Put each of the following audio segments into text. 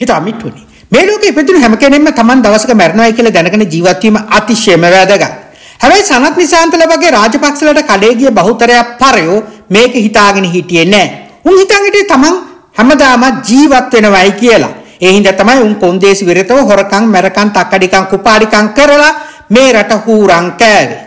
හිත අමිට්ටුනි. මේ ලෝකෙ ඉපදින හැම කෙනෙක්ම Taman දවසක මැරෙනවායි කියලා දැනගෙන ජීවත් වීම අතිශයම වැදගත්. හැබැයි සනත් නිසාන්තල වගේ රාජපක්ෂලට කඩේ ගිය බහුතරයක් පරයෝ මේක හිතාගෙන හිටියේ නැහැ. උන් හිතන් හිටියේ Taman හැමදාම ජීවත් වෙනවයි කියලා. ඒ හින්දා තමයි උන් කොන්දේසි විරතව හොරකම්, මැරකම්, තක්කඩිකම්, කුපාඩිකම් කරලා මේ රට හූරං කෑවේ.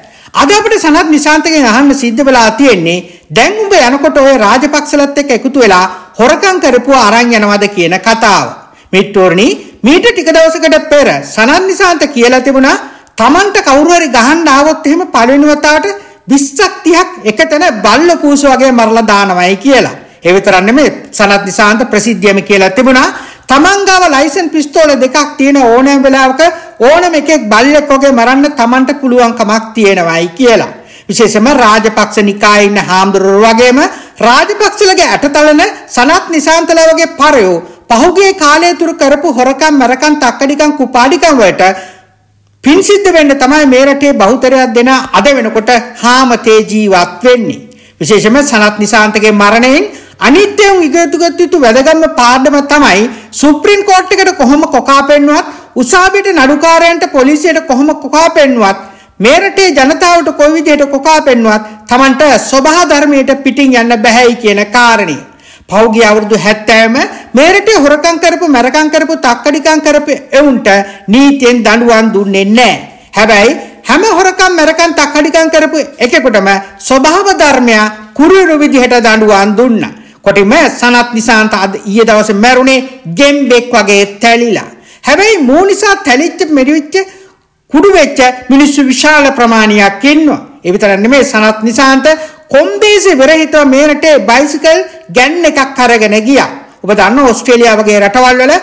අද අපිට සනත් නිසාන්තගෙන් අහන්න සිද්ධ වෙලා තියෙන්නේ දැන් උඹ යනකොට ওই රාජපක්ෂලත් එක්ක එකතු වෙලා හොරකම් කරපුවා අරන් යනවද කියන කතාව. මිට්ටෝරණී මීට ටික දවසකට පෙර සනන් නිසාන්ත කියලා තිබුණා තමන්ට කවුරු හරි ගහන්න ආවොත් එහෙම පළවෙනිවතාවට 20ක් 30ක් එකතන බල්ල කූස වගේ මරලා දානවයි කියලා. ඒ විතරක් නෙමෙයි සනත් නිසාන්ත ප්‍රසිද්ධියම කියලා තිබුණා තමන් ගාව ලයිසන් පිස්තෝල දෙකක් තියෙන ඕනෑම වෙලාවක ඕනම එකෙක් බල්ලෙක් වගේ මරන්න තමන්ට පුළුවන් කමක් තියෙනවයි කියලා. විශේෂයෙන්ම රාජපක්ෂ නිකායේ ඉන්න හාමුදුරුවෝ වගේම රාජපක්ෂලගේ ඇටතලන සනත් නිසාන්තලා වගේ පරයෝ පහුගිය කාලය තුරු කරපු හොරකම් මරකම් තක්කඩිකම් කුපාඩිකම් වලට පින් සිද්ධ වෙන්න තමයි මේ රටේ බහුතරයක් දෙනා අද වෙනකොට හාමතේ ජීවත් වෙන්නේ. විශේෂයෙන්ම සනත් නිසාන්තගේ මරණයෙන් අනිත්‍යයෙන් ඉගතුගත් යුතු වැදගත්ම පාඩම තමයි සුප්‍රීම් කෝට් එකට කොහොම කොකා පෙන්නුවත් උසාවියට නඩුකාරයන්ට පොලිසියට කොහොම කොකා පෙන්නුවත් මේ රටේ ජනතාවට කොයි විදිහට කොකා පෙන්නුවත් Tamanට සබහා ධර්මයට පිටින් යන්න බෑයි කියන කාරණේ. පෞගිය අවුරුදු 70ම මේරටේ හොරකම් කරපු මරකම් කරපු තක්කඩිකම් කරපු එවුන්ට නීතියෙන් දඬුවම් දුන්නේ නැහැ. හැබැයි හැම හොරකම් මරකම් තක්කඩිකම් කරපු එකෙකුටම ස්වභාව ධර්මයා කුරිරු විදිහට දඬුවම් දුන්නා. කොටිම සනත් නිසාන්ත අද ඊයේ දවසේ මැරුණේ ගෙම්බෙක් වගේ තැලිලා. හැබැයි මූ නිසා තැලිච්ච මෙරිවිච්ච කුඩු වෙච්ච මිනිස්සු විශාල ප්‍රමාණයක් ඉන්නවා. ඒ විතරක් නෙමෙයි සනත් නිසාන්ත කොම්දේසි වෙරහිතව මේරටේ බයිසිකල් ගැන් එකක් අරගෙන ගියා. ඔබ දන්න ඔස්ට්‍රේලියාව වගේ රටවල් වල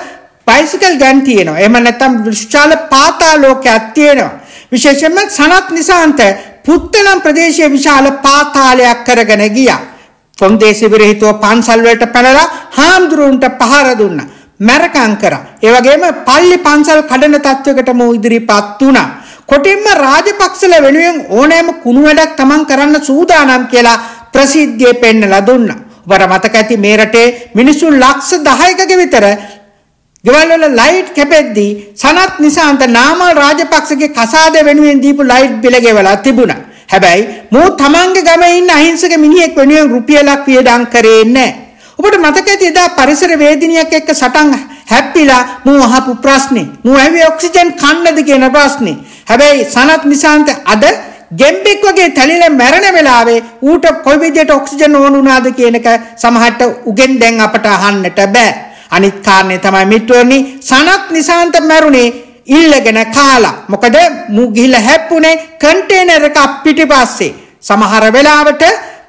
බයිසිකල් ගෑන් තියෙනවා. එහෙම නැත්නම් විශාල පාතාලෝකයක් තියෙනවා. විශේෂයෙන්ම සනත් නිසාන්ත පුත්තලම් ප්‍රදේශයේ විශාල පාතාලයක් කරගෙන ගියා. පොන්දේසි විරහිතව පන්සල් වලට පැනලා හාමුදුරුවන්ට පහර දුන්නා. මැරකම් කරා. ඒ වගේම පල්ලි පන්සල් කඩන තත්වයකටම ඉදිරිපත් වුණා. කොටින්ම රාජපක්ෂල වෙනුවෙන් ඕනෑම කුණු වැඩක් තමන් කරන්න සූදානම් කියලා ප්‍රසිද්ධියේ පෙන්නලා දුන්නා. ඔබට මතක ඇති මේ රටේ මිනිසුන් ලක්ෂ 10කක විතර ගෙවල් වල ලයිට් කැපෙද්දී සනත් නිසාන්ත නාමල් රාජපක්ෂගේ කසාද වෙනුවෙන් දීපු ලයිට් බිල ගෙවලා තිබුණා. හැබැයි මෝ තමන්ගේ ගමේ ඉන්න අහිංසක මිනිහෙක් වෙනුවෙන් රුපියලක් වියදම් කරේ නැහැ. ඔබට මතක ඇති එදා පරිසර වේදිනියක් එක්ක සටන් හැප්පිලා මෝ අහපු ප්‍රශ්නේ. මෝ ඇවි ඔක්සිජන් කන්නද කියන ප්‍රශ්නේ. හැබැයි සනත් නිසාන්ත අද ගෙම්බෙක් වගේ තැලිලා මැරෙන වෙලාවේ ඌට කොයි විදිහට ඔක්සිජන් ඕන වුණාද කියනක සමහරට උගෙන් දැන් අපට අහන්නට බෑ. අනිත් කාරණේ තමයි මිත්‍රෝනි සනත් නිසාන්ත මැරුණේ ඉල්ලගෙන කාලා. මොකද මු ගිහිල්ලා හැප්පුණේ කන්ටේනර් එක පිටිපස්සේ. සමහර වෙලාවට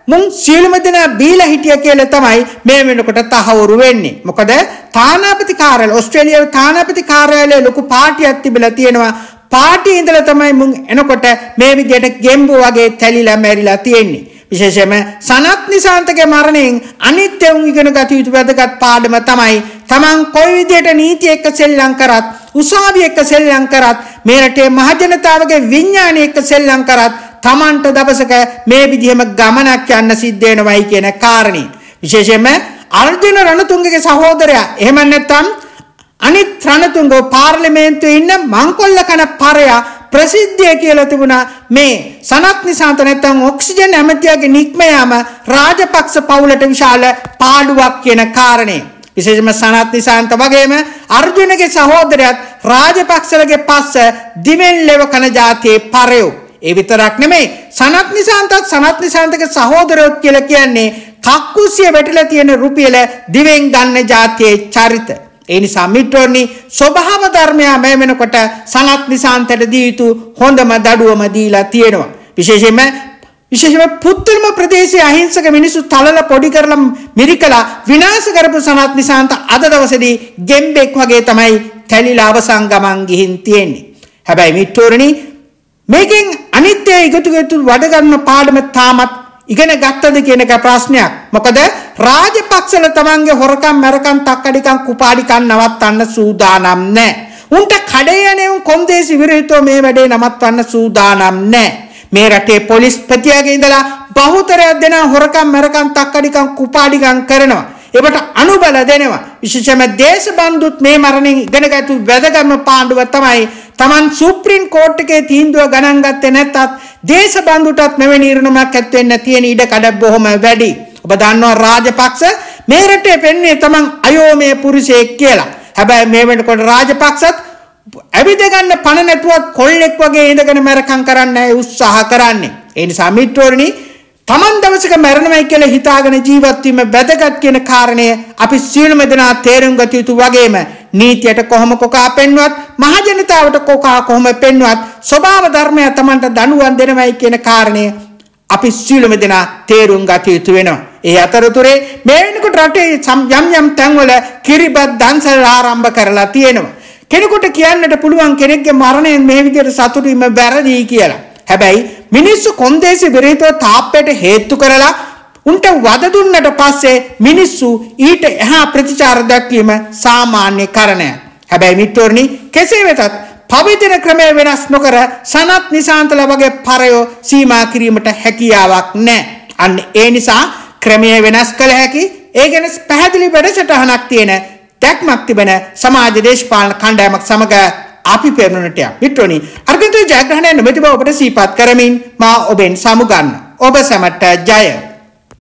මුන් සියලුම දෙනා බීලා හිටිය කියලා තමයි මේ වෙනකොට තහවුරු වෙන්නේ. මොකද තානාපති කාර්යාලය ඕස්ට්‍රේලියාවේ තානාපති කාර්යාලයේ ලොකු පාටියක් තිබිලා තියෙනවා. පාටි ඉඳලා තමයි මුන් එනකොට මේ විදියට ගෙම්බු වගේ තැලිලා මැරිලා තියෙන්නේ. විශේෂයෙන්ම සනත් නිසාන්තගේ මරණයෙන් අනිත් එවුන් ඉගෙන ගත යුතු වැදගත් පාඩම තමයි Taman කොයි විදියට නීති එක්ක සෙල්ලම් කරත් උසාවි එක්ක සෙල්ලම් කරත් මේ රටේ මහජනතාවගේ විඥානය එක්ක සෙල්ලම් කරත් Tamanට දවසක මේ විදිහෙම ගමනක් යන්න සිද්ධ වෙනවයි කියන කාරණේ විශේෂයෙන්ම අර්ජුන රණතුංගගේ සහෝදරයා එහෙම නැත්නම් අනිත් රණතුංග පාර්ලිමේන්තුවේ ඉන්න මංකොල්ල කන පරයා ප්‍රසිද්ධිය කියලා තිබුණා මේ සනත් නිසාන්ත නැත්තම් ඔක්සිජන් ඇමතියාගේ නික්ම යාම රාජපක්ෂ පවුලට විශාල පාඩුවක් කියන කාරණේ විශේෂම සනත් නිසාන්ත වගේම අර්ජුනගේ සහෝදරයත් රාජපක්ෂලගේ පස්ස දිවෙන් ලෙව කන જાතියේ පරයෝ ඒ විතරක් නෙමෙයි සනත් නිසාන්තත් සනත් නිසාන්තගේ සහෝදරයොත් කියලා කියන්නේ කක්කුසිය වැටිලා තියෙන රුපියල දිවෙන් ගන්න જાතියේ චරිත ඒ නිසා මිත්‍රෝනි ස්වභාව ධර්මයා මේ වෙනකොට සනත් නිසාන්තට දිය යුතු හොඳම දඩුවම දීලා තියෙනවා. විශේෂයෙන්ම විශේෂයෙන්ම පුත්තරම ප්‍රදේශයේ අහිංසක මිනිස්සු තලල පොඩි කරලා මිරිකලා විනාශ කරපු සනත් නිසාන්ත අද දවසේදී ගෙම්බෙක් වගේ තමයි තැලිලා අවසන් ගමන් ගිහින් තියෙන්නේ. හැබැයි මිත්‍රෝනි මේකෙන් අනිත්‍ය ඉගතු වඩ ගන්න පාඩම තාමත් ඉගෙන ගත්තද කියන එක ප්‍රශ්නයක්. මොකද රාජපක්ෂල තමන්ගේ හොරකම් මරකම් තක්කඩිකම් කුපාඩිකම් නවත්තන්න සූදානම් නැහැ. උන්ට කඩේනේ උන් කොන්දේසි විරහිතව මේ වැඩේ නවත්තන්න සූදානම් නැහැ. මේ රටේ පොලිස් ප්‍රතියාගේ ඉඳලා බහුතරයක් දෙනා හොරකම් මරකම් තක්කඩිකම් කුපාඩිකම් කරනවා. ඒවට අනුබල දෙනවා. විශේෂයෙන්ම දේශබන්දුත් මේ මරණින් ඉගෙනගත්තු වැදගත්ම පාඩුව තමයි Taman සුප්‍රීම් කෝට් එකේ තීන්දුව ගණන් ගත්තේ නැත්තත් දේශබන්දුටත් මෙවැනි ඉරණමක් ඇත් වෙන්න තියෙන ඉඩ කඩ බොහොම වැඩි. ඔබ දන්නවා රාජපක්ෂ මේ රටේ පෙන්නේ තමන් අයෝමය පුරුෂයෙක් කියලා. හැබැයි මේ වෙනකොට රාජපක්ෂත් ඇවිද ගන්න පණ නැතුවත් කොල්ලෙක් වගේ ඉඳගෙන මරකම් කරන්නයි උත්සාහ කරන්නේ. ඒ නිසා මිත්‍රෝරණි තමන් දවසක මැරෙනවයි කියලා හිතාගෙන ජීවත් වීම වැදගත් කියන කාරණය අපි සියලුම දෙනා තේරුම් ගත යුතු වගේම නීතියට කොහොම කොකා පෙන්වුවත් මහජනතාවට කොකා කොහොම පෙන්වුවත් ස්වභාව ධර්මය තමන්ට දනුවන් දෙනවයි කියන කාරණය අපි සියලුම දෙනා තේරුම් ගත යුතු වෙනවා. ඒ අතරතුරේ මේ වෙනකොට රටේ යම් යම් තැන්වල කිරිබත් දන්සල් ආරම්භ කරලා තියෙනවා. කෙනෙකුට කියන්නට පුළුවන් කෙනෙක්ගේ මරණයෙන් මේ විදිහට සතුටු වීම වැරදි කියලා. හැබැයි මිනිස්සු කොන්දේසි විරහිතව තාප්පයට හේතු කරලා උන්ට වද දුන්නට පස්සේ මිනිස්සු ඊට එහා ප්‍රතිචාර දක්වීම සාමාන්‍ය කරණය. හැබැයි මිත්‍රෝනි කෙසේ වෙතත් පවිතර ක්‍රමය වෙනස් නොකර සනත් නිසාන්තල වගේ පරයෝ සීමා කිරීමට හැකියාවක් නැහැ. අන්න ඒ නිසා ක්‍රමය වෙනස් කළ හැකි ඒ ගැන පැහැදිලි වැඩසටහනක් තියෙන දැක්මක් තිබෙන සමාජ දේශපාලන කණ්ඩායමක් සමග අපි පෙරණට මිත්‍රනි අර්ගත ජයග්‍රහණය නොමැති බව ඔබට සීපත් කරමින් මා ඔබෙන් සමුගන්න ඔබ සැමට ජය